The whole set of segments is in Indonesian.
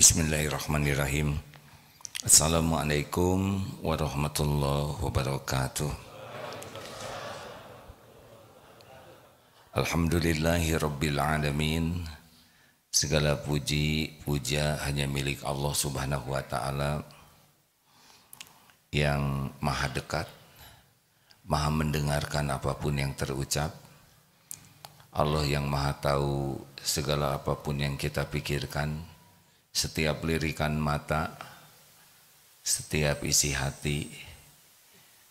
Bismillahirrahmanirrahim. Assalamualaikum warahmatullahi wabarakatuh. Alhamdulillahi rabbil alamin. Segala puji, puja hanya milik Allah Subhanahu wa taala yang maha dekat, maha mendengarkan apapun yang terucap. Allah yang maha tahu segala apapun yang kita pikirkan setiap lirikan mata, setiap isi hati,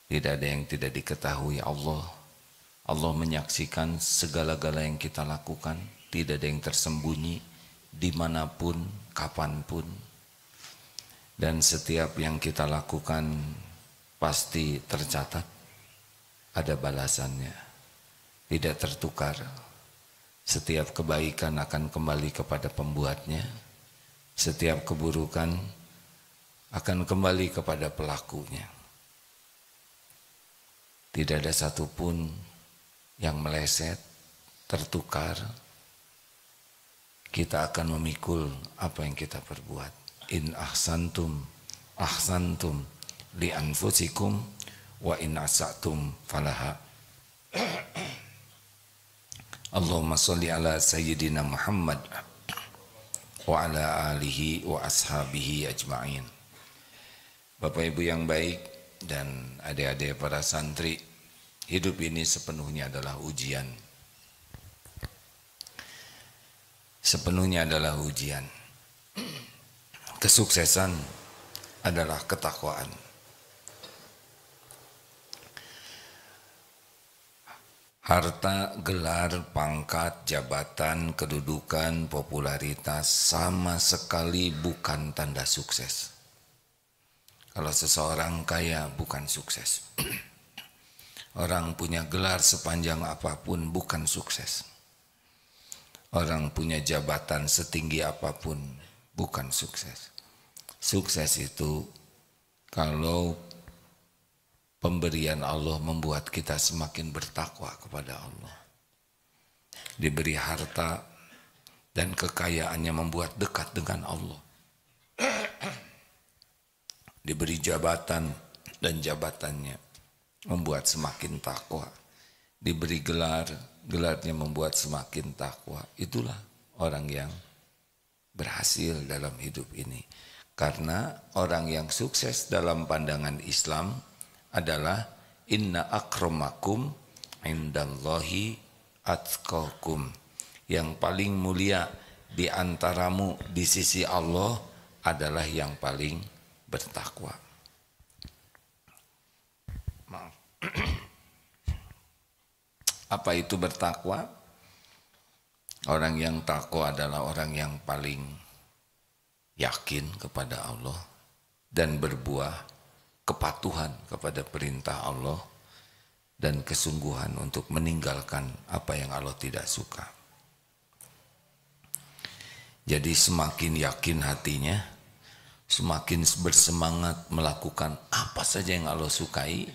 tidak ada yang tidak diketahui Allah. Allah menyaksikan segala-gala yang kita lakukan, tidak ada yang tersembunyi, dimanapun, kapanpun. Dan setiap yang kita lakukan pasti tercatat, ada balasannya, tidak tertukar. Setiap kebaikan akan kembali kepada pembuatnya setiap keburukan akan kembali kepada pelakunya. Tidak ada satupun yang meleset, tertukar. Kita akan memikul apa yang kita perbuat. In ahsantum, ahsantum li anfusikum wa in asatum falaha. Allahumma salli ala sayyidina Muhammad wa ala alihi wa ashabihi ajma'in. Bapak Ibu yang baik dan adik-adik para santri, hidup ini sepenuhnya adalah ujian. Sepenuhnya adalah ujian. Kesuksesan adalah ketakwaan. Harta, gelar, pangkat, jabatan, kedudukan, popularitas sama sekali bukan tanda sukses. Kalau seseorang kaya bukan sukses. Orang punya gelar sepanjang apapun bukan sukses. Orang punya jabatan setinggi apapun bukan sukses. Sukses itu kalau Pemberian Allah membuat kita semakin bertakwa kepada Allah. Diberi harta dan kekayaannya membuat dekat dengan Allah. Diberi jabatan dan jabatannya membuat semakin takwa. Diberi gelar, gelarnya membuat semakin takwa. Itulah orang yang berhasil dalam hidup ini. Karena orang yang sukses dalam pandangan Islam adalah inna akromakum indallahi atqakum. Yang paling mulia di antaramu di sisi Allah adalah yang paling bertakwa. Maaf. Apa itu bertakwa? Orang yang takwa adalah orang yang paling yakin kepada Allah dan berbuah kepatuhan kepada perintah Allah dan kesungguhan untuk meninggalkan apa yang Allah tidak suka. Jadi semakin yakin hatinya, semakin bersemangat melakukan apa saja yang Allah sukai,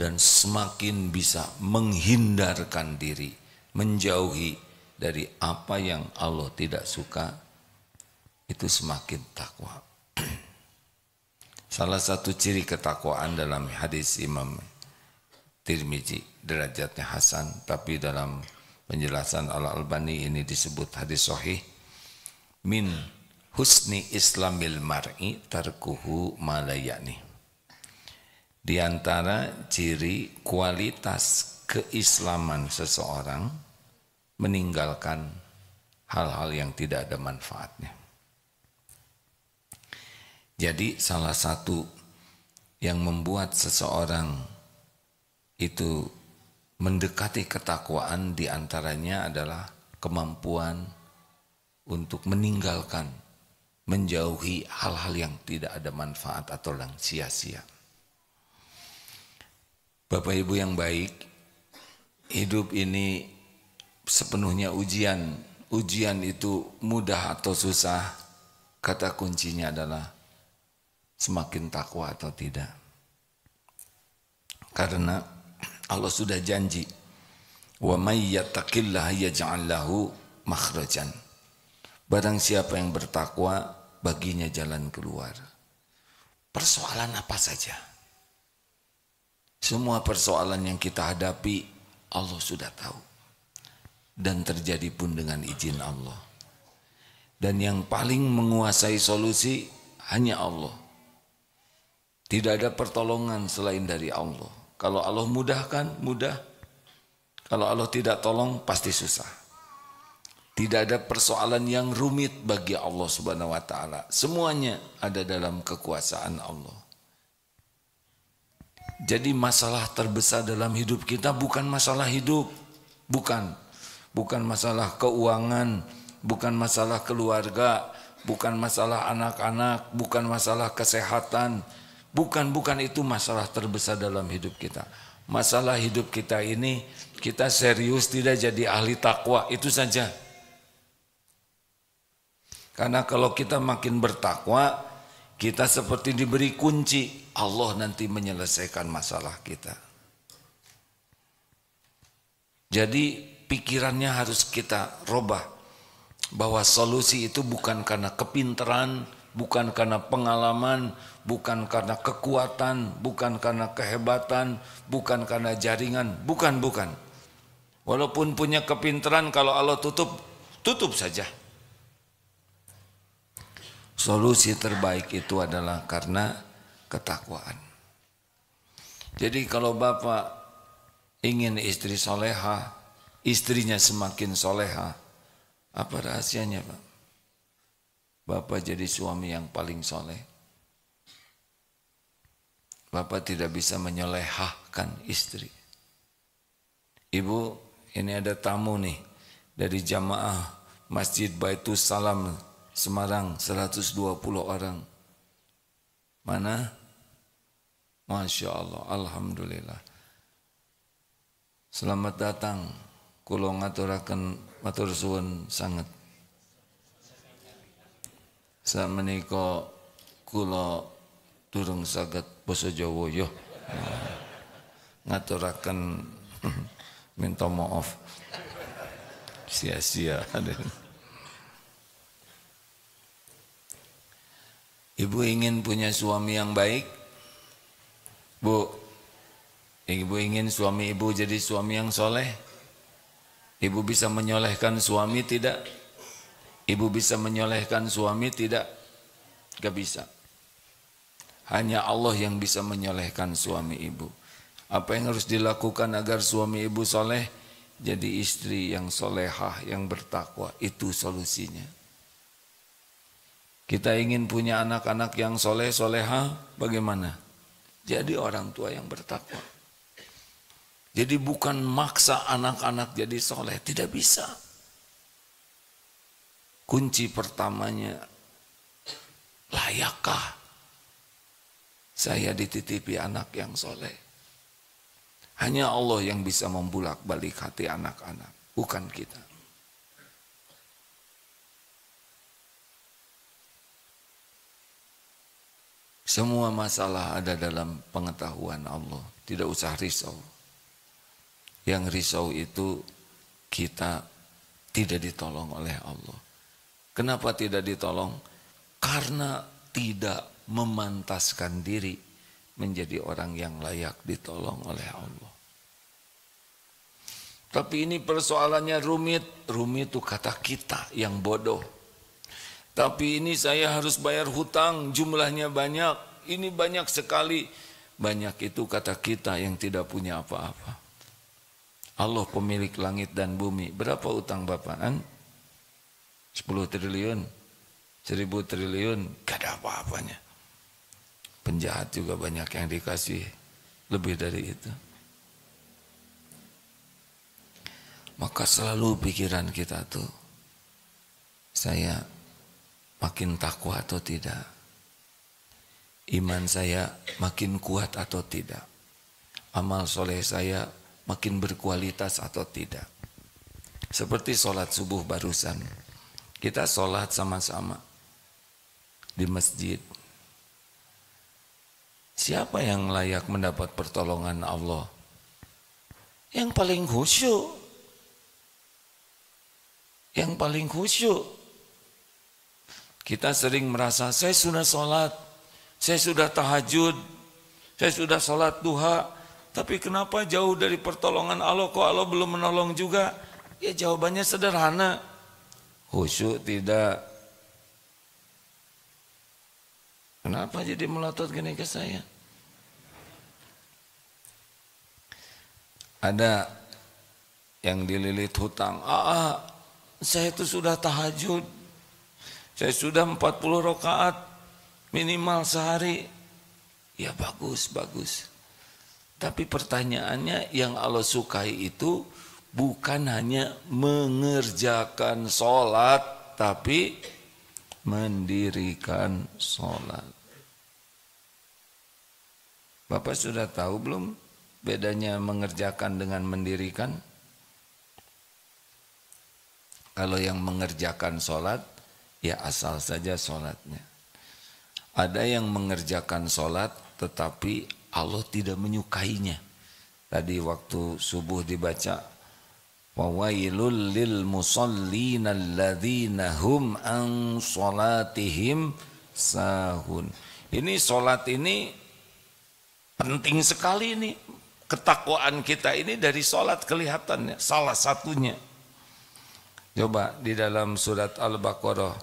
dan semakin bisa menghindarkan diri, menjauhi dari apa yang Allah tidak suka, itu semakin takwa. Salah satu ciri ketakwaan dalam hadis Imam Tirmizi derajatnya hasan tapi dalam penjelasan Al Albani ini disebut hadis sahih min husni islamil mar'i tarkuhu malayani. Di antara ciri kualitas keislaman seseorang meninggalkan hal-hal yang tidak ada manfaatnya. Jadi salah satu yang membuat seseorang itu mendekati ketakwaan diantaranya adalah kemampuan untuk meninggalkan, menjauhi hal-hal yang tidak ada manfaat atau yang sia-sia. Bapak Ibu yang baik, hidup ini sepenuhnya ujian. Ujian itu mudah atau susah, kata kuncinya adalah semakin takwa atau tidak. Karena Allah sudah janji, "Wa makhrajan." Barang siapa yang bertakwa, baginya jalan keluar. Persoalan apa saja? Semua persoalan yang kita hadapi, Allah sudah tahu. Dan terjadi pun dengan izin Allah. Dan yang paling menguasai solusi hanya Allah tidak ada pertolongan selain dari Allah. Kalau Allah mudahkan, mudah. Kalau Allah tidak tolong, pasti susah. Tidak ada persoalan yang rumit bagi Allah Subhanahu wa taala. Semuanya ada dalam kekuasaan Allah. Jadi masalah terbesar dalam hidup kita bukan masalah hidup, bukan. Bukan masalah keuangan, bukan masalah keluarga, bukan masalah anak-anak, bukan masalah kesehatan, Bukan-bukan itu masalah terbesar dalam hidup kita. Masalah hidup kita ini, kita serius tidak jadi ahli takwa, itu saja. Karena kalau kita makin bertakwa, kita seperti diberi kunci. Allah nanti menyelesaikan masalah kita. Jadi pikirannya harus kita robah. Bahwa solusi itu bukan karena kepintaran, bukan karena pengalaman, bukan karena kekuatan, bukan karena kehebatan, bukan karena jaringan, bukan, bukan. Walaupun punya kepintaran kalau Allah tutup, tutup saja. Solusi terbaik itu adalah karena ketakwaan. Jadi kalau Bapak ingin istri soleha, istrinya semakin soleha, apa rahasianya Pak? Bapak jadi suami yang paling soleh. Bapak tidak bisa menyelehahkan istri. Ibu, ini ada tamu nih dari jamaah Masjid Baitul Salam Semarang 120 orang. Mana? Masya Allah, Alhamdulillah. Selamat datang. Kulo ngaturakan matur suwun sangat. Saya menikah kulo durung sagat basa Jawa yo ya. nah, Ngaturaken minta maaf. Sia-sia. Ibu ingin punya suami yang baik? Bu, ibu ingin suami ibu jadi suami yang soleh? Ibu bisa menyolehkan suami tidak? Ibu bisa menyolehkan suami tidak? Gak bisa. Hanya Allah yang bisa menyolehkan suami ibu. Apa yang harus dilakukan agar suami ibu soleh? Jadi istri yang solehah, yang bertakwa. Itu solusinya. Kita ingin punya anak-anak yang soleh, soleha, bagaimana? Jadi orang tua yang bertakwa. Jadi bukan maksa anak-anak jadi soleh, tidak bisa. Kunci pertamanya, layakkah saya dititipi anak yang soleh. Hanya Allah yang bisa membulak balik hati anak-anak, bukan kita. Semua masalah ada dalam pengetahuan Allah. Tidak usah risau. Yang risau itu kita tidak ditolong oleh Allah. Kenapa tidak ditolong? Karena tidak memantaskan diri menjadi orang yang layak ditolong oleh Allah. Tapi ini persoalannya rumit. Rumit itu kata kita yang bodoh. Tapi ini saya harus bayar hutang, jumlahnya banyak. Ini banyak sekali. Banyak itu kata kita yang tidak punya apa-apa. Allah pemilik langit dan bumi. Berapa utang bapak-an? 10 triliun, 1000 triliun, gak ada apa-apanya. Penjahat juga banyak yang dikasih lebih dari itu. Maka selalu pikiran kita tuh, saya makin takwa atau tidak? Iman saya makin kuat atau tidak? Amal soleh saya makin berkualitas atau tidak? Seperti sholat subuh barusan. Kita sholat sama-sama di masjid Siapa yang layak mendapat pertolongan Allah? Yang paling khusyuk. Yang paling khusyuk. Kita sering merasa, saya sudah sholat, saya sudah tahajud, saya sudah sholat duha, tapi kenapa jauh dari pertolongan Allah, kok Allah belum menolong juga? Ya jawabannya sederhana. Khusyuk tidak, Kenapa jadi melotot gini ke saya? Ada yang dililit hutang. Ah, ah saya itu sudah tahajud. Saya sudah 40 rakaat minimal sehari. Ya bagus, bagus. Tapi pertanyaannya yang Allah sukai itu bukan hanya mengerjakan sholat, tapi mendirikan sholat. Bapak sudah tahu belum bedanya mengerjakan dengan mendirikan? Kalau yang mengerjakan sholat, ya asal saja sholatnya. Ada yang mengerjakan sholat tetapi Allah tidak menyukainya. Tadi waktu subuh dibaca Wawailul lil musallina alladzina hum an salatihim sahun. Ini salat ini penting sekali ini. Ketakwaan kita ini dari salat kelihatannya salah satunya. Coba di dalam surat Al-Baqarah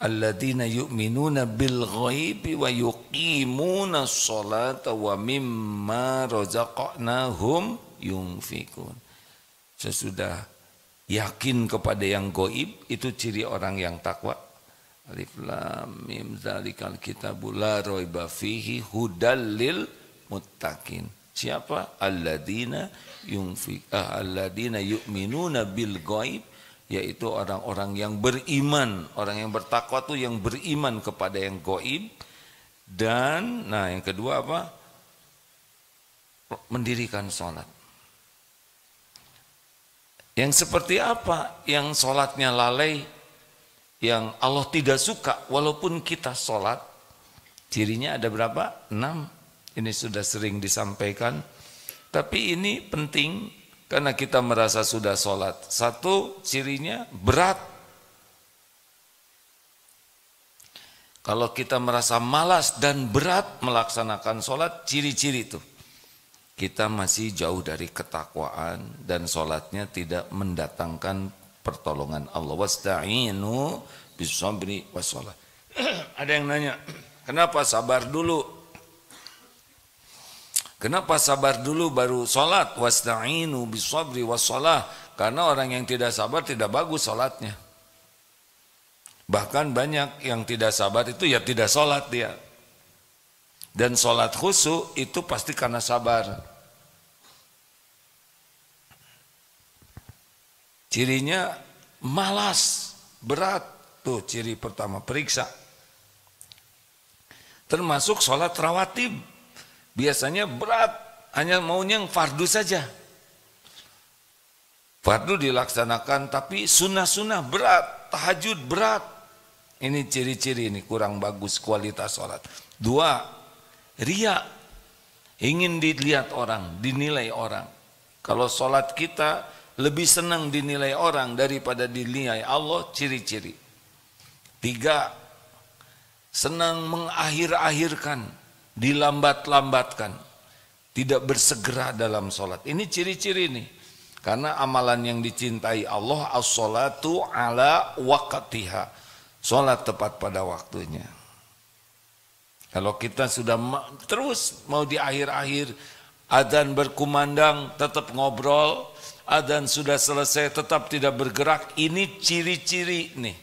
alladzina yu'minuna bil ghaibi wa yuqimuna sholata wa mimma razaqnahum yunfikun sesudah yakin kepada yang goib itu ciri orang yang takwa Alif lam mim zalikal kitabul la raiba fihi hudallil lil muttaqin. Siapa? Alladzina yunfik ah, alladzina yu'minuna bil ghaib yaitu orang-orang yang beriman, orang yang bertakwa tuh yang beriman kepada yang goib dan nah yang kedua apa? mendirikan sholat. Yang seperti apa? Yang sholatnya lalai, yang Allah tidak suka walaupun kita sholat. Cirinya ada berapa? Enam. Ini sudah sering disampaikan. Tapi ini penting karena kita merasa sudah sholat. Satu, cirinya berat. Kalau kita merasa malas dan berat melaksanakan sholat, ciri-ciri itu kita masih jauh dari ketakwaan dan sholatnya tidak mendatangkan pertolongan Allah. Wasta'inu bisabri wasolat. Ada yang nanya, kenapa sabar dulu? Kenapa sabar dulu baru sholat? Wasta'inu bisabri wasolat. Karena orang yang tidak sabar tidak bagus sholatnya. Bahkan banyak yang tidak sabar itu ya tidak sholat dia. Dan sholat khusu itu pasti karena sabar. Cirinya malas, berat. Tuh ciri pertama, periksa. Termasuk sholat rawatib. Biasanya berat, hanya maunya yang fardu saja. Fardu dilaksanakan tapi sunnah-sunnah berat, tahajud berat. Ini ciri-ciri ini kurang bagus kualitas sholat. Dua, Ria ingin dilihat orang, dinilai orang. Kalau sholat kita lebih senang dinilai orang daripada dinilai Allah ciri-ciri. Tiga, senang mengakhir-akhirkan, dilambat-lambatkan, tidak bersegera dalam sholat. Ini ciri-ciri nih. Karena amalan yang dicintai Allah as sholatu ala waqtiha. sholat tepat pada waktunya. Kalau kita sudah terus mau di akhir-akhir adzan berkumandang tetap ngobrol, adzan sudah selesai tetap tidak bergerak, ini ciri-ciri nih.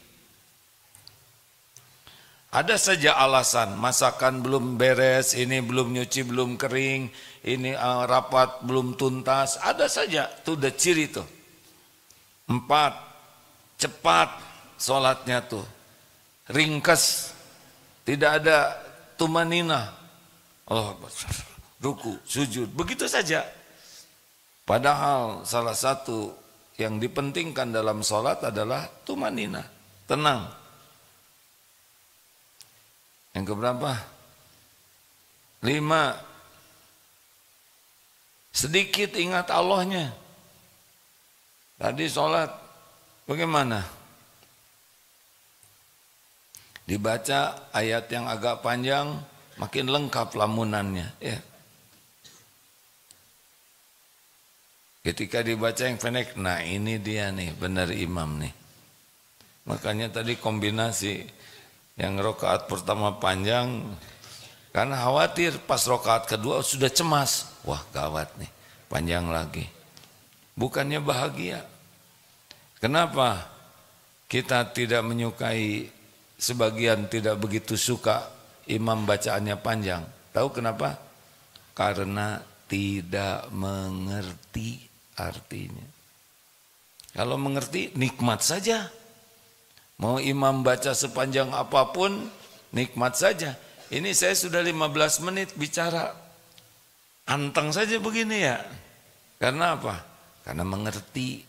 Ada saja alasan, masakan belum beres, ini belum nyuci, belum kering, ini eh, rapat belum tuntas, ada saja, Tuh udah ciri tuh. Empat, cepat sholatnya tuh, ringkas, tidak ada tumanina. Allah oh, Ruku, sujud, begitu saja. Padahal salah satu yang dipentingkan dalam sholat adalah tumanina, tenang. Yang keberapa? Lima. Sedikit ingat Allahnya. Tadi sholat bagaimana? Dibaca ayat yang agak panjang makin lengkap lamunannya. Ya. Ketika dibaca yang pendek, nah ini dia nih benar imam nih. Makanya tadi kombinasi yang rokaat pertama panjang karena khawatir pas rokaat kedua sudah cemas. Wah gawat nih panjang lagi. Bukannya bahagia. Kenapa kita tidak menyukai sebagian tidak begitu suka imam bacaannya panjang. Tahu kenapa? Karena tidak mengerti artinya. Kalau mengerti, nikmat saja. Mau imam baca sepanjang apapun, nikmat saja. Ini saya sudah 15 menit bicara. Anteng saja begini ya. Karena apa? Karena mengerti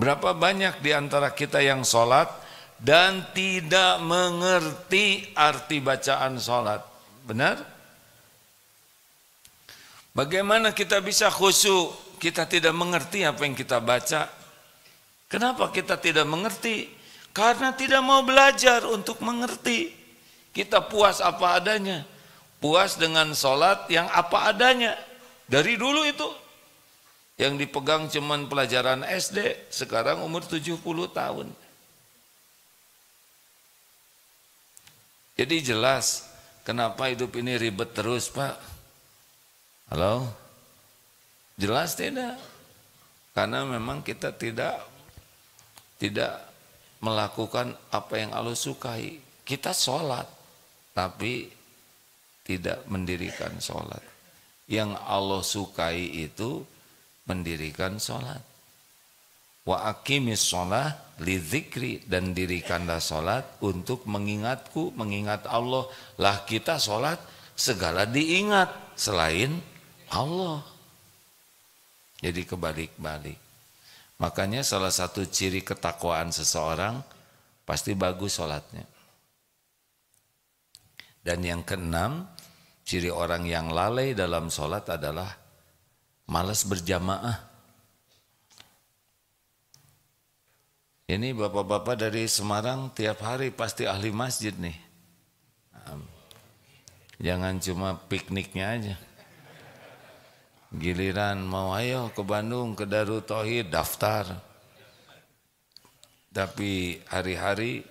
Berapa banyak di antara kita yang sholat dan tidak mengerti arti bacaan sholat? Benar? Bagaimana kita bisa khusyuk? Kita tidak mengerti apa yang kita baca. Kenapa kita tidak mengerti? Karena tidak mau belajar untuk mengerti. Kita puas apa adanya. Puas dengan sholat yang apa adanya. Dari dulu itu yang dipegang cuman pelajaran SD sekarang umur 70 tahun jadi jelas kenapa hidup ini ribet terus pak halo jelas tidak karena memang kita tidak tidak melakukan apa yang Allah sukai kita sholat tapi tidak mendirikan sholat yang Allah sukai itu mendirikan sholat. Wa akimis sholat lidzikri dan dirikanlah sholat untuk mengingatku, mengingat Allah. Lah kita sholat segala diingat selain Allah. Jadi kebalik-balik. Makanya salah satu ciri ketakwaan seseorang pasti bagus sholatnya. Dan yang keenam, ciri orang yang lalai dalam sholat adalah malas berjamaah. Ini bapak-bapak dari Semarang tiap hari pasti ahli masjid nih. Jangan cuma pikniknya aja. Giliran mau ayo ke Bandung, ke Darut Tauhid, daftar. Tapi hari-hari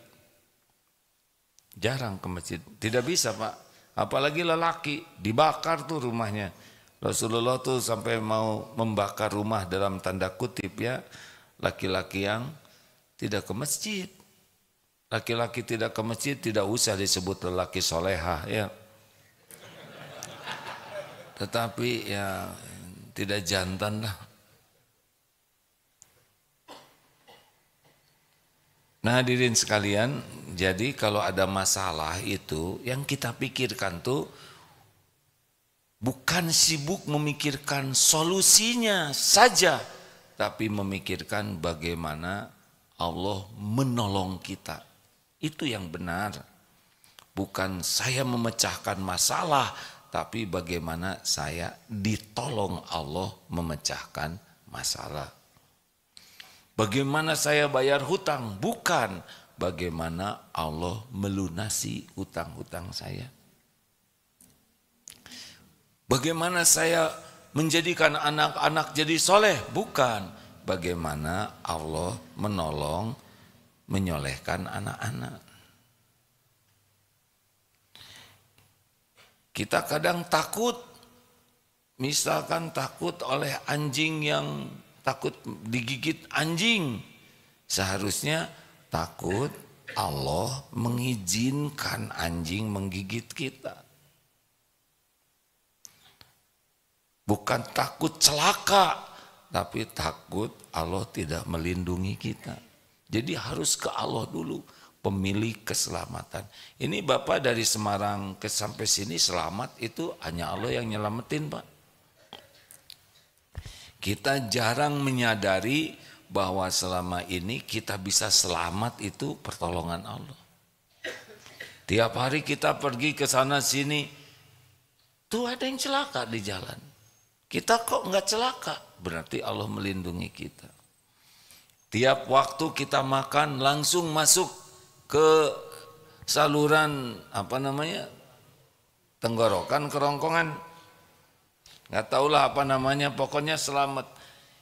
jarang ke masjid. Tidak bisa pak, apalagi lelaki dibakar tuh rumahnya Rasulullah tuh sampai mau membakar rumah dalam tanda kutip ya, laki-laki yang tidak ke masjid. Laki-laki tidak ke masjid tidak usah disebut lelaki solehah ya. Tetapi ya tidak jantan lah. Nah hadirin sekalian, jadi kalau ada masalah itu yang kita pikirkan tuh bukan sibuk memikirkan solusinya saja, tapi memikirkan bagaimana Allah menolong kita. Itu yang benar. Bukan saya memecahkan masalah, tapi bagaimana saya ditolong Allah memecahkan masalah. Bagaimana saya bayar hutang? Bukan bagaimana Allah melunasi hutang-hutang saya. Bagaimana saya menjadikan anak-anak jadi soleh? Bukan. Bagaimana Allah menolong, menyolehkan anak-anak. Kita kadang takut, misalkan takut oleh anjing yang takut digigit anjing. Seharusnya takut Allah mengizinkan anjing menggigit kita. Bukan takut celaka, tapi takut Allah tidak melindungi kita. Jadi harus ke Allah dulu, pemilik keselamatan. Ini Bapak dari Semarang ke sampai sini selamat itu hanya Allah yang nyelamatin, Pak. Kita jarang menyadari bahwa selama ini kita bisa selamat itu pertolongan Allah. Tiap hari kita pergi ke sana sini, tuh ada yang celaka di jalan. Kita kok nggak celaka? Berarti Allah melindungi kita. Tiap waktu kita makan langsung masuk ke saluran apa namanya tenggorokan kerongkongan nggak tahulah apa namanya pokoknya selamat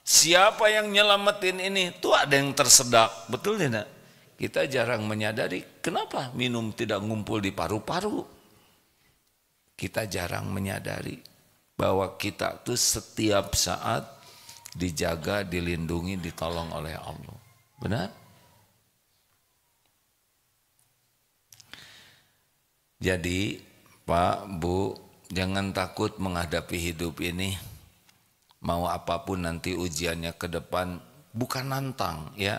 siapa yang nyelamatin ini tuh ada yang tersedak betul tidak kita jarang menyadari kenapa minum tidak ngumpul di paru-paru kita jarang menyadari bahwa kita tuh setiap saat dijaga, dilindungi, ditolong oleh Allah. Benar? Jadi Pak, Bu, jangan takut menghadapi hidup ini. Mau apapun nanti ujiannya ke depan, bukan nantang ya,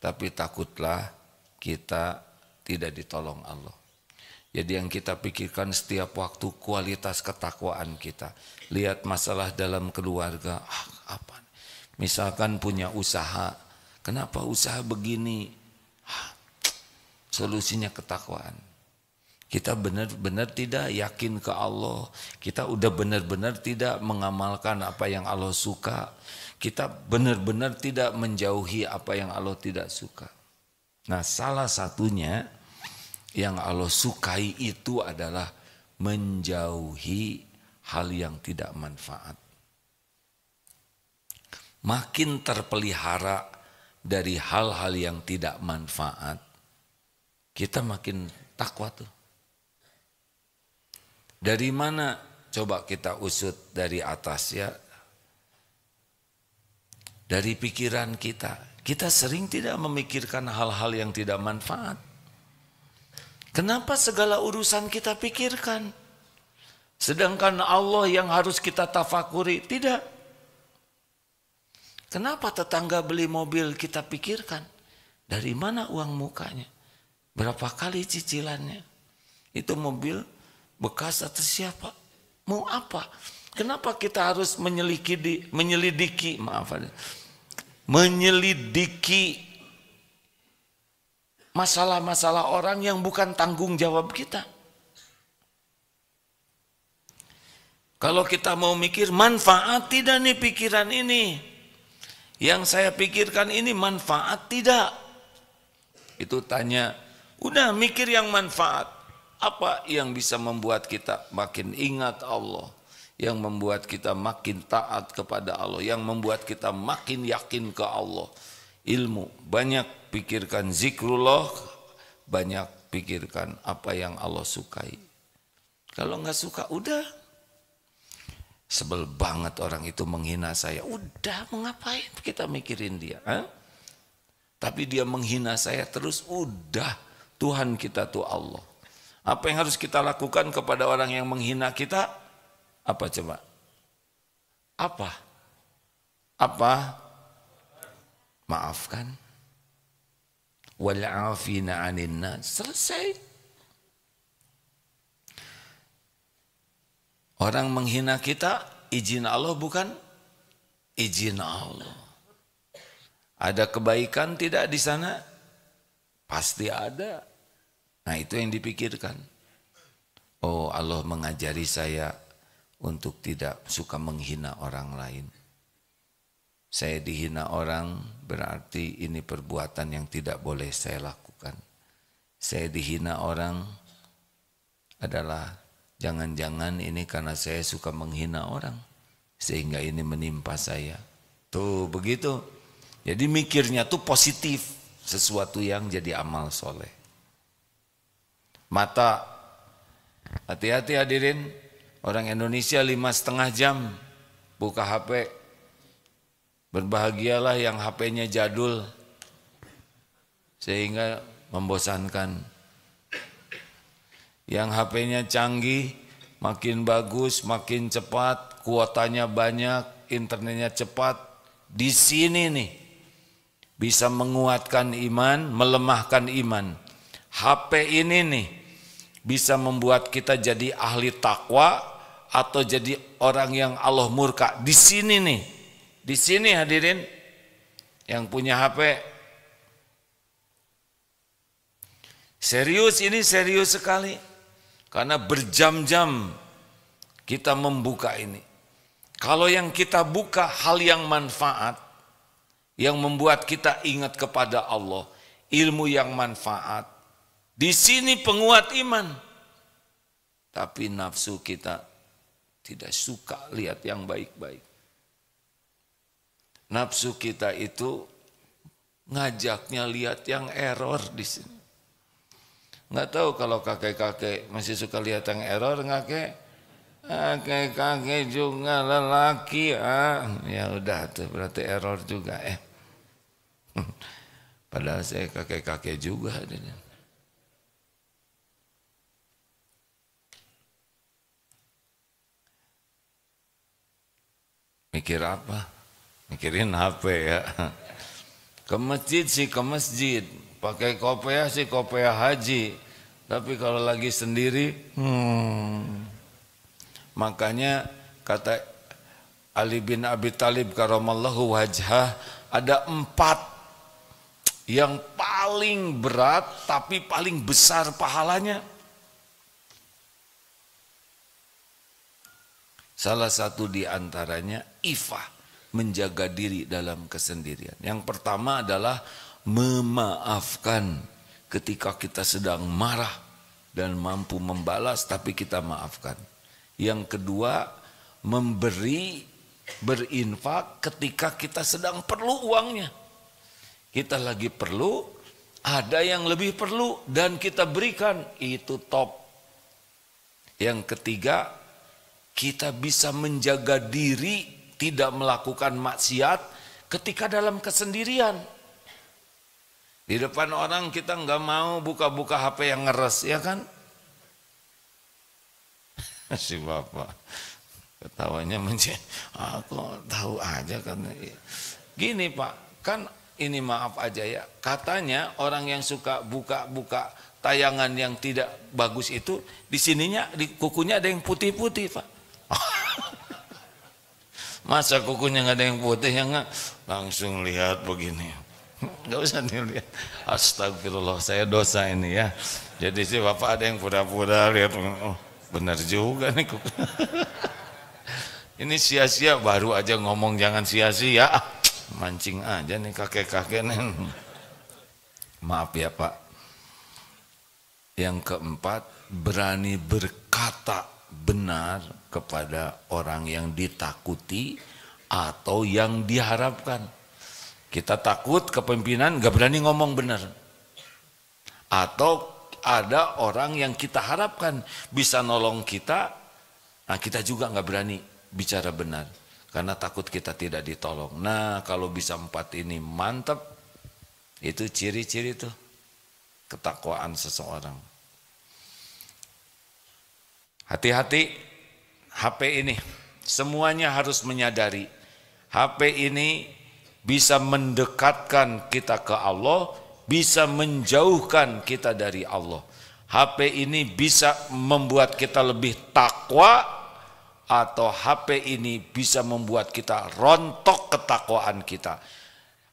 tapi takutlah kita tidak ditolong Allah. Jadi yang kita pikirkan setiap waktu kualitas ketakwaan kita. Lihat masalah dalam keluarga, ah, apa? Misalkan punya usaha, kenapa usaha begini? Ah, solusinya ketakwaan. Kita benar-benar tidak yakin ke Allah. Kita udah benar-benar tidak mengamalkan apa yang Allah suka. Kita benar-benar tidak menjauhi apa yang Allah tidak suka. Nah, salah satunya yang Allah sukai itu adalah menjauhi hal yang tidak manfaat. Makin terpelihara dari hal-hal yang tidak manfaat, kita makin takwa tuh. Dari mana coba kita usut dari atas ya? Dari pikiran kita. Kita sering tidak memikirkan hal-hal yang tidak manfaat. Kenapa segala urusan kita pikirkan? Sedangkan Allah yang harus kita tafakuri, tidak. Kenapa tetangga beli mobil kita pikirkan? Dari mana uang mukanya? Berapa kali cicilannya? Itu mobil bekas atau siapa? Mau apa? Kenapa kita harus menyelidiki, menyelidiki maaf menyelidiki masalah-masalah orang yang bukan tanggung jawab kita. Kalau kita mau mikir manfaat tidak nih pikiran ini. Yang saya pikirkan ini manfaat tidak. Itu tanya, udah mikir yang manfaat. Apa yang bisa membuat kita makin ingat Allah. Yang membuat kita makin taat kepada Allah. Yang membuat kita makin yakin ke Allah. Ilmu, banyak pikirkan zikrullah, banyak pikirkan apa yang Allah sukai. Kalau nggak suka, udah. Sebel banget orang itu menghina saya. Udah, mengapain kita mikirin dia. Ha? Eh? Tapi dia menghina saya terus, udah. Tuhan kita tuh Allah. Apa yang harus kita lakukan kepada orang yang menghina kita? Apa coba? Apa? Apa? Maafkan wal afina Selesai. Orang menghina kita izin Allah bukan izin Allah. Ada kebaikan tidak di sana? Pasti ada. Nah, itu yang dipikirkan. Oh, Allah mengajari saya untuk tidak suka menghina orang lain saya dihina orang berarti ini perbuatan yang tidak boleh saya lakukan. Saya dihina orang adalah jangan-jangan ini karena saya suka menghina orang sehingga ini menimpa saya. Tuh begitu. Jadi mikirnya tuh positif sesuatu yang jadi amal soleh. Mata hati-hati hadirin orang Indonesia lima setengah jam buka HP Berbahagialah yang HP-nya jadul sehingga membosankan. Yang HP-nya canggih, makin bagus, makin cepat, kuotanya banyak, internetnya cepat. Di sini nih bisa menguatkan iman, melemahkan iman. HP ini nih bisa membuat kita jadi ahli takwa atau jadi orang yang Allah murka. Di sini nih di sini hadirin yang punya HP serius ini serius sekali karena berjam-jam kita membuka ini. Kalau yang kita buka hal yang manfaat yang membuat kita ingat kepada Allah, ilmu yang manfaat. Di sini penguat iman. Tapi nafsu kita tidak suka lihat yang baik-baik. Nafsu kita itu ngajaknya lihat yang error di sini. Nggak tahu kalau kakek-kakek masih suka lihat yang error nggak kek? Kakek-kakek juga lelaki ah. Ya udah tuh berarti error juga eh. Padahal saya kakek-kakek juga. Mikir apa? mikirin HP ya ke masjid sih ke masjid pakai kopiah sih kopiah haji tapi kalau lagi sendiri hmm, makanya kata Ali bin Abi Talib karomallahu wajah ada empat yang paling berat tapi paling besar pahalanya Salah satu di antaranya ifah menjaga diri dalam kesendirian. Yang pertama adalah memaafkan ketika kita sedang marah dan mampu membalas tapi kita maafkan. Yang kedua, memberi berinfak ketika kita sedang perlu uangnya. Kita lagi perlu, ada yang lebih perlu dan kita berikan, itu top. Yang ketiga, kita bisa menjaga diri tidak melakukan maksiat ketika dalam kesendirian. Di depan orang kita nggak mau buka-buka HP yang ngeres, ya kan? si bapak ketawanya mencet. Aku ah, tahu aja kan. Gini pak, kan ini maaf aja ya. Katanya orang yang suka buka-buka tayangan yang tidak bagus itu di sininya di kukunya ada yang putih-putih pak masa kukunya nggak ada yang putih ya nggak langsung lihat begini nggak usah dilihat astagfirullah saya dosa ini ya jadi sih bapak ada yang pura-pura lihat oh benar juga nih kuku ini sia-sia baru aja ngomong jangan sia-sia mancing aja nih kakek-kakek nih maaf ya pak yang keempat berani berkata benar kepada orang yang ditakuti atau yang diharapkan. Kita takut kepemimpinan gak berani ngomong benar. Atau ada orang yang kita harapkan bisa nolong kita, nah kita juga gak berani bicara benar karena takut kita tidak ditolong. Nah kalau bisa empat ini mantap, itu ciri-ciri tuh ketakwaan seseorang. Hati-hati HP ini. Semuanya harus menyadari HP ini bisa mendekatkan kita ke Allah, bisa menjauhkan kita dari Allah. HP ini bisa membuat kita lebih takwa atau HP ini bisa membuat kita rontok ketakwaan kita.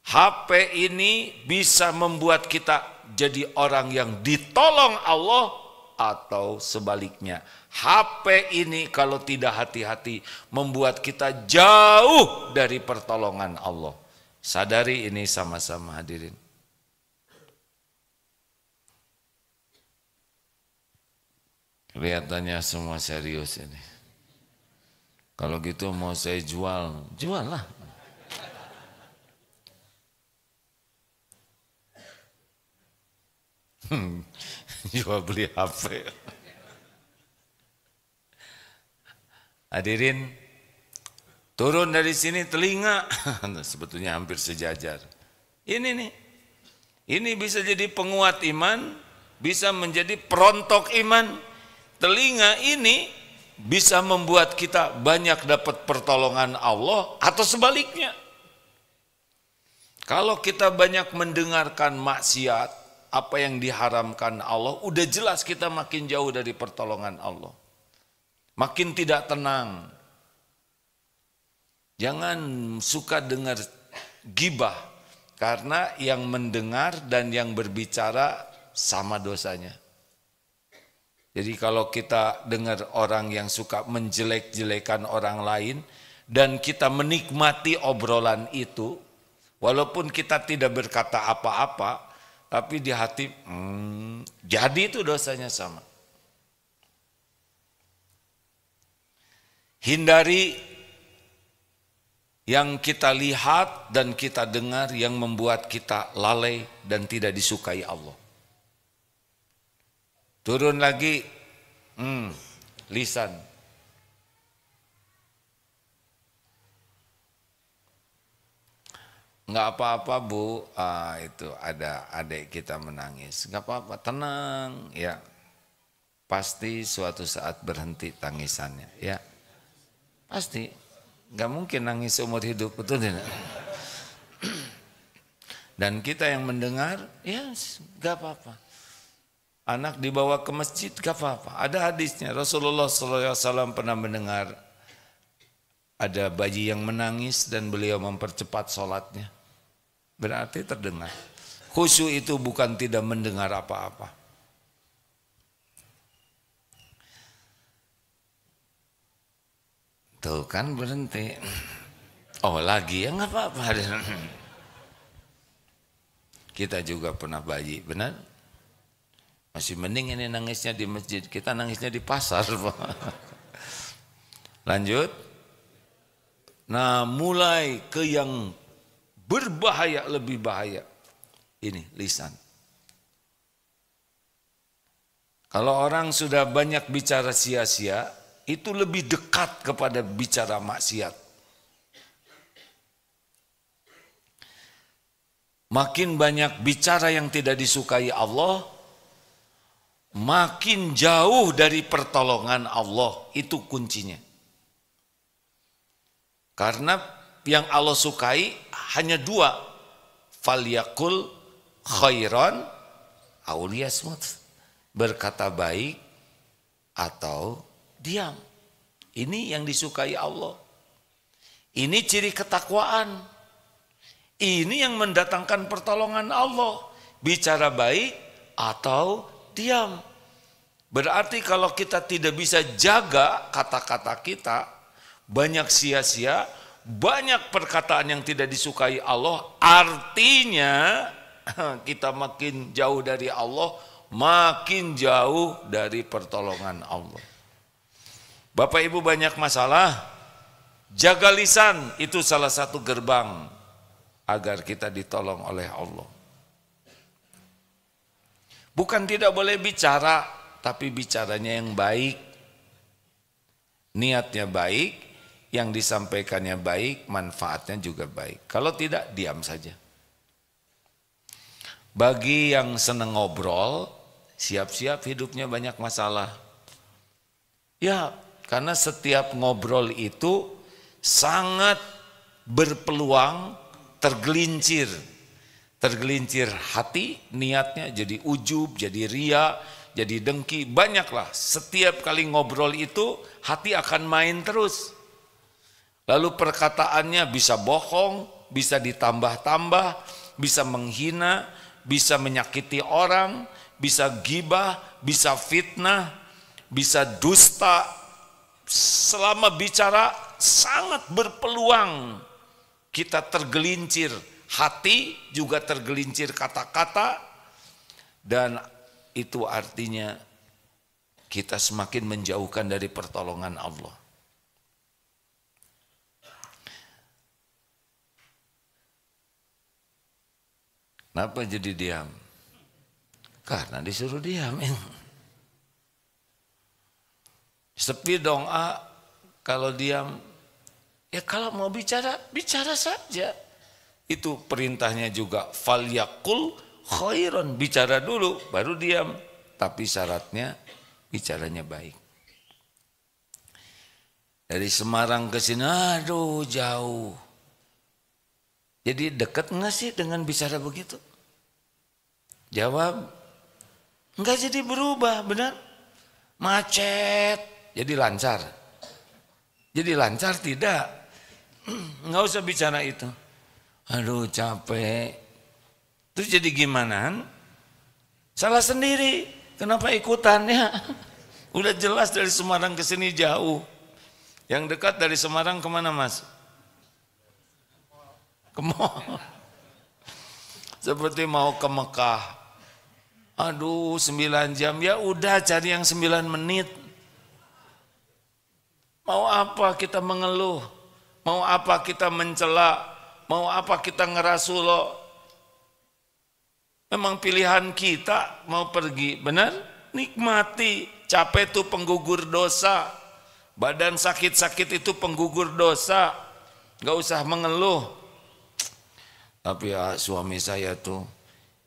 HP ini bisa membuat kita jadi orang yang ditolong Allah atau sebaliknya. HP ini kalau tidak hati-hati membuat kita jauh dari pertolongan Allah. Sadari ini sama-sama hadirin. Kelihatannya semua serius ini. Kalau gitu mau saya jual, jual lah. Hmm, jual beli HP. Hadirin, turun dari sini telinga, sebetulnya hampir sejajar. Ini nih, ini bisa jadi penguat iman, bisa menjadi perontok iman. Telinga ini bisa membuat kita banyak dapat pertolongan Allah atau sebaliknya. Kalau kita banyak mendengarkan maksiat, apa yang diharamkan Allah, udah jelas kita makin jauh dari pertolongan Allah makin tidak tenang. Jangan suka dengar gibah karena yang mendengar dan yang berbicara sama dosanya. Jadi kalau kita dengar orang yang suka menjelek-jelekan orang lain dan kita menikmati obrolan itu, walaupun kita tidak berkata apa-apa, tapi di hati hmm, jadi itu dosanya sama. Hindari yang kita lihat dan kita dengar yang membuat kita lalai dan tidak disukai Allah. Turun lagi, hmm, lisan. Nggak apa-apa bu, ah, itu ada adik kita menangis. Nggak apa-apa, tenang ya. Pasti suatu saat berhenti tangisannya ya. Pasti. nggak mungkin nangis seumur hidup, betul tidak? Dan kita yang mendengar, ya gak apa-apa. Anak dibawa ke masjid, gak apa-apa. Ada hadisnya, Rasulullah SAW pernah mendengar ada bayi yang menangis dan beliau mempercepat sholatnya. Berarti terdengar. Khusyuk itu bukan tidak mendengar apa-apa. Tuh gitu kan berhenti. Oh lagi ya nggak apa-apa. Kita juga pernah bayi, benar? Masih mending ini nangisnya di masjid, kita nangisnya di pasar. Lanjut. Nah mulai ke yang berbahaya, lebih bahaya. Ini lisan. Kalau orang sudah banyak bicara sia-sia, itu lebih dekat kepada bicara maksiat. Makin banyak bicara yang tidak disukai Allah, makin jauh dari pertolongan Allah. Itu kuncinya. Karena yang Allah sukai hanya dua. Falyakul khairon, awliyasmut. Berkata baik atau diam. Ini yang disukai Allah. Ini ciri ketakwaan. Ini yang mendatangkan pertolongan Allah. Bicara baik atau diam. Berarti kalau kita tidak bisa jaga kata-kata kita, banyak sia-sia, banyak perkataan yang tidak disukai Allah, artinya kita makin jauh dari Allah, makin jauh dari pertolongan Allah. Bapak Ibu banyak masalah, jaga lisan itu salah satu gerbang agar kita ditolong oleh Allah. Bukan tidak boleh bicara, tapi bicaranya yang baik. Niatnya baik, yang disampaikannya baik, manfaatnya juga baik. Kalau tidak, diam saja. Bagi yang senang ngobrol, siap-siap hidupnya banyak masalah. Ya, karena setiap ngobrol itu sangat berpeluang tergelincir. Tergelincir hati, niatnya jadi ujub, jadi ria, jadi dengki. Banyaklah, setiap kali ngobrol itu hati akan main terus. Lalu perkataannya bisa bohong, bisa ditambah-tambah, bisa menghina, bisa menyakiti orang, bisa gibah, bisa fitnah, bisa dusta, selama bicara sangat berpeluang kita tergelincir hati juga tergelincir kata-kata dan itu artinya kita semakin menjauhkan dari pertolongan Allah. Kenapa jadi diam? Karena disuruh diam. Sepi dong A, kalau diam, ya kalau mau bicara, bicara saja. Itu perintahnya juga, falyakul khairon, bicara dulu, baru diam. Tapi syaratnya, bicaranya baik. Dari Semarang ke sini, aduh jauh. Jadi dekat nggak sih dengan bicara begitu? Jawab, nggak jadi berubah, benar? Macet, jadi lancar. Jadi lancar tidak. Nggak usah bicara itu. Aduh capek. Terus jadi gimana? Salah sendiri. Kenapa ikutannya? Udah jelas dari Semarang ke sini jauh. Yang dekat dari Semarang kemana mas? Ke mall. Seperti mau ke Mekah. Aduh 9 jam. Ya udah cari yang 9 menit. Mau apa kita mengeluh? Mau apa kita mencela? Mau apa kita ngerasulo? Memang pilihan kita mau pergi, benar? Nikmati, capek itu penggugur dosa. Badan sakit-sakit itu penggugur dosa. Gak usah mengeluh. Tapi ya, suami saya tuh,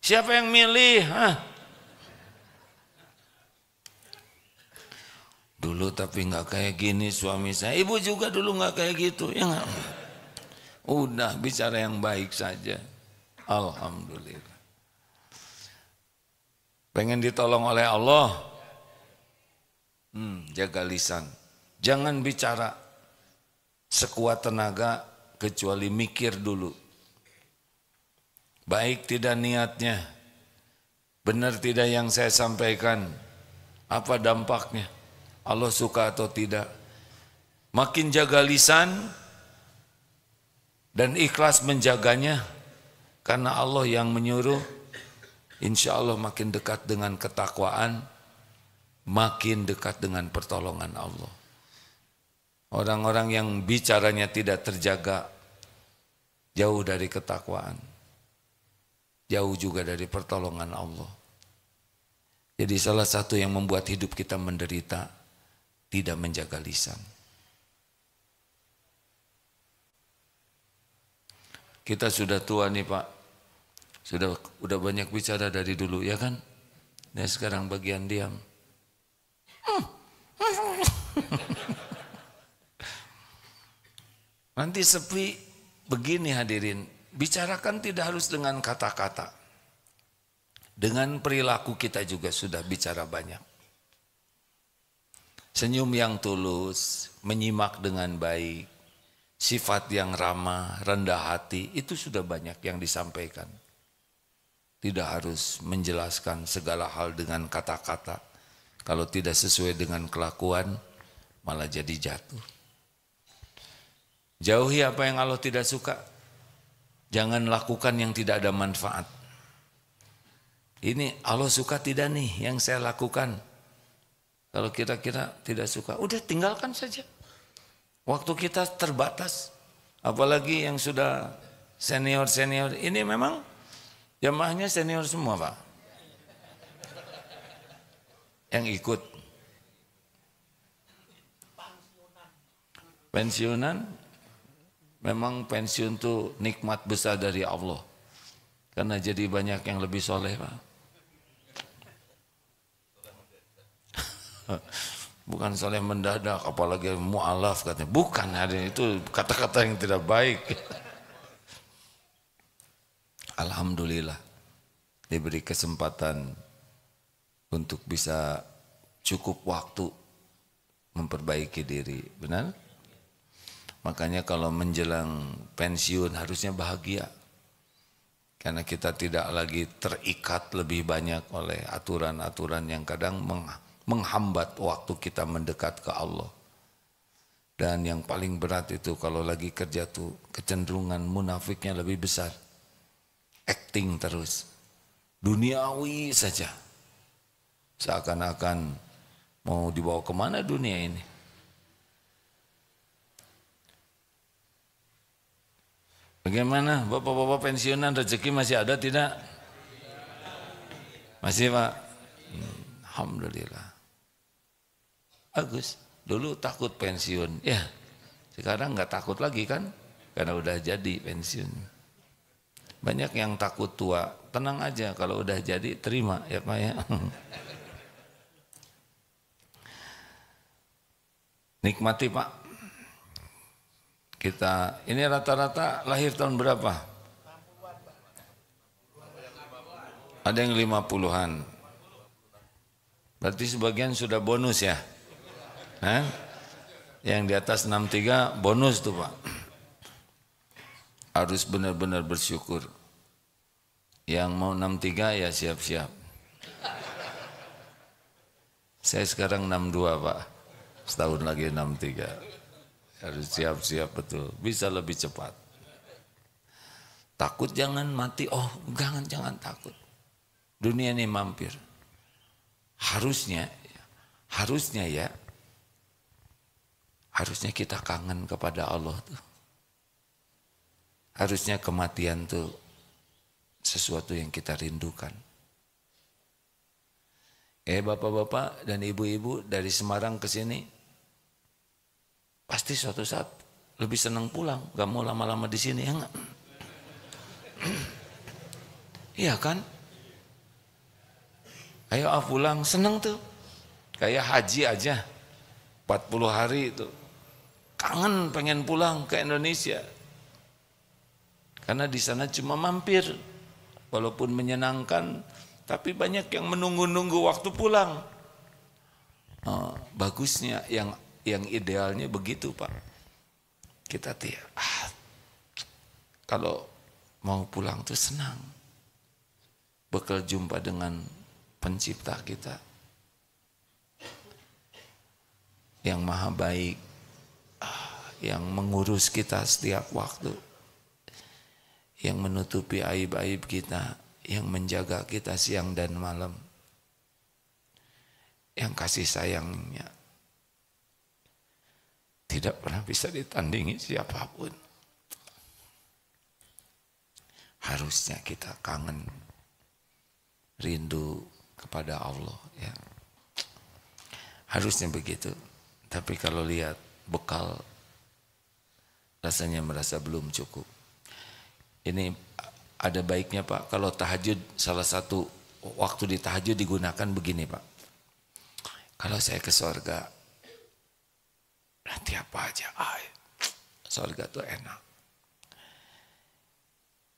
siapa yang milih? Hah? Dulu tapi nggak kayak gini suami saya. Ibu juga dulu nggak kayak gitu. Ya gak? Udah bicara yang baik saja. Alhamdulillah. Pengen ditolong oleh Allah. Hmm, jaga lisan. Jangan bicara sekuat tenaga kecuali mikir dulu. Baik tidak niatnya. Benar tidak yang saya sampaikan. Apa dampaknya? Allah suka atau tidak. Makin jaga lisan dan ikhlas menjaganya karena Allah yang menyuruh insya Allah makin dekat dengan ketakwaan makin dekat dengan pertolongan Allah. Orang-orang yang bicaranya tidak terjaga jauh dari ketakwaan. Jauh juga dari pertolongan Allah. Jadi salah satu yang membuat hidup kita menderita tidak menjaga lisan. Kita sudah tua nih Pak, sudah udah banyak bicara dari dulu ya kan? Nah sekarang bagian diam. Nanti sepi begini hadirin, bicarakan tidak harus dengan kata-kata. Dengan perilaku kita juga sudah bicara banyak. Senyum yang tulus, menyimak dengan baik, sifat yang ramah, rendah hati, itu sudah banyak yang disampaikan. Tidak harus menjelaskan segala hal dengan kata-kata. Kalau tidak sesuai dengan kelakuan, malah jadi jatuh. Jauhi apa yang Allah tidak suka. Jangan lakukan yang tidak ada manfaat. Ini Allah suka tidak nih yang saya lakukan? Kalau kita kira tidak suka, udah tinggalkan saja. Waktu kita terbatas, apalagi yang sudah senior-senior. Ini memang jamaahnya senior semua Pak. Yang ikut. Pensiunan, memang pensiun tuh nikmat besar dari Allah. Karena jadi banyak yang lebih soleh Pak. bukan soleh mendadak apalagi mualaf katanya bukan hari itu kata-kata yang tidak baik Alhamdulillah diberi kesempatan untuk bisa cukup waktu memperbaiki diri benar makanya kalau menjelang pensiun harusnya bahagia karena kita tidak lagi terikat lebih banyak oleh aturan-aturan yang kadang menghambat waktu kita mendekat ke Allah. Dan yang paling berat itu kalau lagi kerja tuh kecenderungan munafiknya lebih besar. Acting terus. Duniawi saja. Seakan-akan mau dibawa kemana dunia ini. Bagaimana bapak-bapak pensiunan rezeki masih ada tidak? Masih pak? Hmm, Alhamdulillah. Bagus, dulu takut pensiun, ya sekarang nggak takut lagi kan, karena udah jadi pensiun. Banyak yang takut tua, tenang aja kalau udah jadi terima ya Pak ya. Nikmati Pak. Kita ini rata-rata lahir tahun berapa? Ada yang lima puluhan. Berarti sebagian sudah bonus ya? Nah, Yang di atas 63 bonus tuh Pak. Harus benar-benar bersyukur. Yang mau 63 ya siap-siap. Saya sekarang 62 Pak. Setahun lagi 63. Harus siap-siap betul. Bisa lebih cepat. Takut jangan mati. Oh jangan, jangan takut. Dunia ini mampir. Harusnya, harusnya ya Harusnya kita kangen kepada Allah tuh. Harusnya kematian tuh sesuatu yang kita rindukan. Eh bapak-bapak dan ibu-ibu dari Semarang ke sini pasti suatu saat lebih senang pulang, gak mau lama-lama di sini ya enggak? iya kan? Ayo ah pulang, seneng tuh. Kayak haji aja, 40 hari itu kangen pengen pulang ke Indonesia. Karena di sana cuma mampir, walaupun menyenangkan, tapi banyak yang menunggu-nunggu waktu pulang. Oh, bagusnya yang yang idealnya begitu pak. Kita tiap ah, kalau mau pulang tuh senang. Bekal jumpa dengan pencipta kita yang maha baik, yang mengurus kita setiap waktu, yang menutupi aib-aib kita, yang menjaga kita siang dan malam, yang kasih sayangnya tidak pernah bisa ditandingi siapapun. Harusnya kita kangen, rindu kepada Allah. Ya. Harusnya begitu. Tapi kalau lihat bekal rasanya merasa belum cukup. Ini ada baiknya Pak kalau tahajud salah satu waktu di tahajud digunakan begini Pak. Kalau saya ke surga nanti apa aja ay, sorga tuh enak.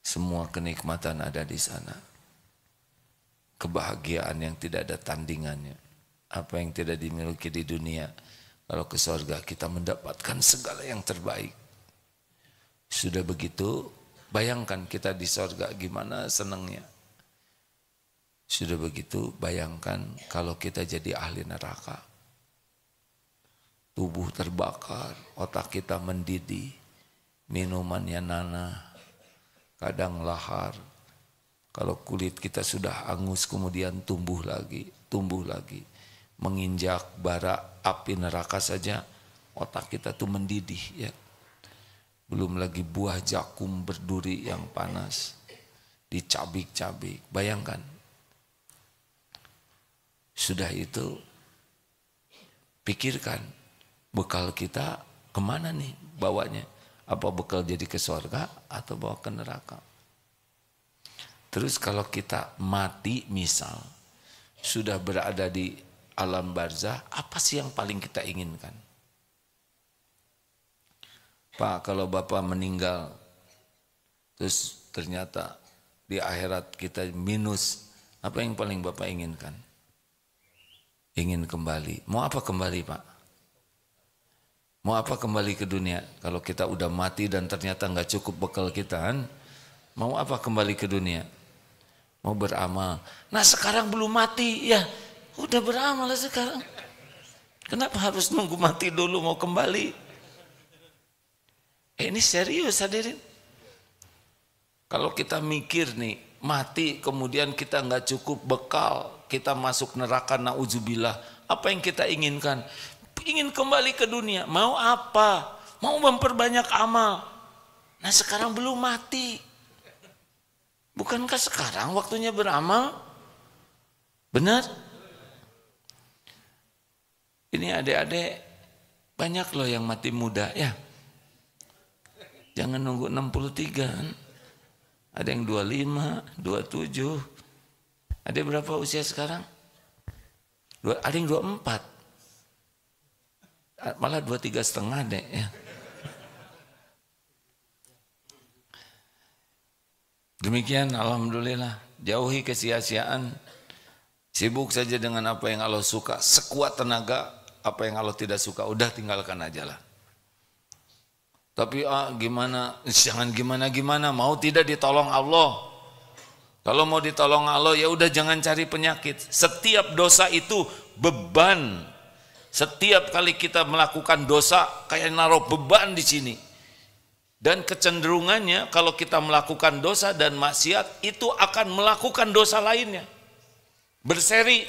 Semua kenikmatan ada di sana. Kebahagiaan yang tidak ada tandingannya. Apa yang tidak dimiliki di dunia kalau ke Surga kita mendapatkan segala yang terbaik. Sudah begitu, bayangkan kita di Surga gimana senangnya. Sudah begitu, bayangkan kalau kita jadi ahli neraka. Tubuh terbakar, otak kita mendidih, minumannya nanah, kadang lahar. Kalau kulit kita sudah angus kemudian tumbuh lagi, tumbuh lagi menginjak bara api neraka saja otak kita tuh mendidih ya. Belum lagi buah jakum berduri yang panas dicabik-cabik. Bayangkan. Sudah itu pikirkan bekal kita kemana nih bawanya? Apa bekal jadi ke surga atau bawa ke neraka? Terus kalau kita mati misal sudah berada di alam barzah, apa sih yang paling kita inginkan? Pak, kalau Bapak meninggal, terus ternyata di akhirat kita minus, apa yang paling Bapak inginkan? Ingin kembali. Mau apa kembali, Pak? Mau apa kembali ke dunia? Kalau kita udah mati dan ternyata nggak cukup bekal kita, kan? mau apa kembali ke dunia? Mau beramal. Nah sekarang belum mati, ya Udah beramal sekarang. Kenapa harus nunggu mati dulu mau kembali? Eh, ini serius hadirin. Kalau kita mikir nih, mati kemudian kita nggak cukup bekal, kita masuk neraka na'udzubillah. Apa yang kita inginkan? Ingin kembali ke dunia. Mau apa? Mau memperbanyak amal. Nah sekarang belum mati. Bukankah sekarang waktunya beramal? Benar? ini adik-adik banyak loh yang mati muda ya. Jangan nunggu 63. Ada yang 25, 27. Ada berapa usia sekarang? Dua, ada yang 24. Malah 23 setengah deh ya. Demikian Alhamdulillah. Jauhi kesia-siaan. Sibuk saja dengan apa yang Allah suka. Sekuat tenaga apa yang Allah tidak suka, udah tinggalkan aja lah. Tapi ah, gimana, jangan gimana-gimana, mau tidak ditolong Allah. Kalau mau ditolong Allah ya udah jangan cari penyakit. Setiap dosa itu beban. Setiap kali kita melakukan dosa kayak naruh beban di sini. Dan kecenderungannya kalau kita melakukan dosa dan maksiat itu akan melakukan dosa lainnya. Berseri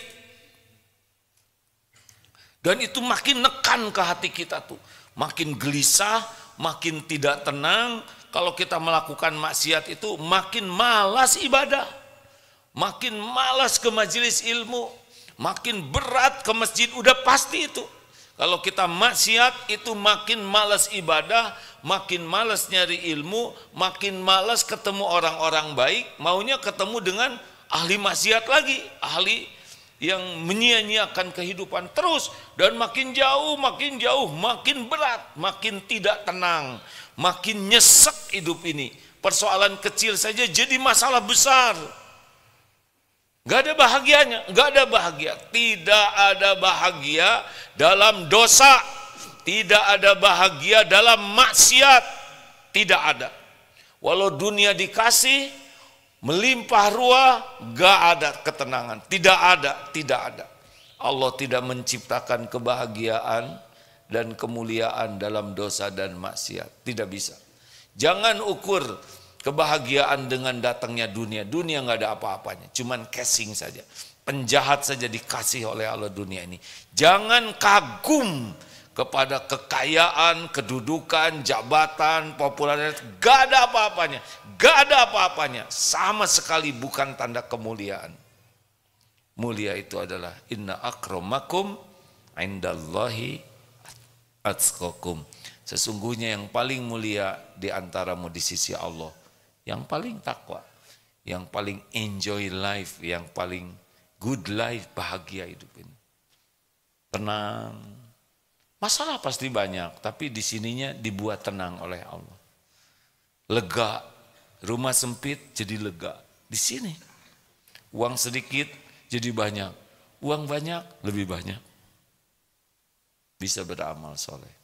dan itu makin nekan ke hati kita tuh. Makin gelisah, makin tidak tenang. Kalau kita melakukan maksiat itu makin malas ibadah. Makin malas ke majelis ilmu. Makin berat ke masjid, udah pasti itu. Kalau kita maksiat itu makin malas ibadah, makin malas nyari ilmu, makin malas ketemu orang-orang baik, maunya ketemu dengan ahli maksiat lagi, ahli yang menyia-nyiakan kehidupan terus dan makin jauh, makin jauh, makin berat, makin tidak tenang, makin nyesek hidup ini. Persoalan kecil saja jadi masalah besar. Gak ada bahagianya, gak ada bahagia. Tidak ada bahagia dalam dosa, tidak ada bahagia dalam maksiat, tidak ada. Walau dunia dikasih, Melimpah ruah, gak ada ketenangan. Tidak ada, tidak ada. Allah tidak menciptakan kebahagiaan dan kemuliaan dalam dosa dan maksiat. Tidak bisa. Jangan ukur kebahagiaan dengan datangnya dunia. Dunia nggak ada apa-apanya, cuman casing saja. Penjahat saja dikasih oleh Allah dunia ini. Jangan kagum kepada kekayaan, kedudukan, jabatan, popularitas, gak ada apa-apanya gak ada apa-apanya. Sama sekali bukan tanda kemuliaan. Mulia itu adalah inna akromakum indallahi atskokum. Sesungguhnya yang paling mulia di antaramu di sisi Allah. Yang paling takwa. Yang paling enjoy life. Yang paling good life, bahagia hidup ini. Tenang. Masalah pasti banyak, tapi di sininya dibuat tenang oleh Allah. Lega Rumah sempit jadi lega. Di sini. Uang sedikit jadi banyak. Uang banyak lebih banyak. Bisa beramal soleh.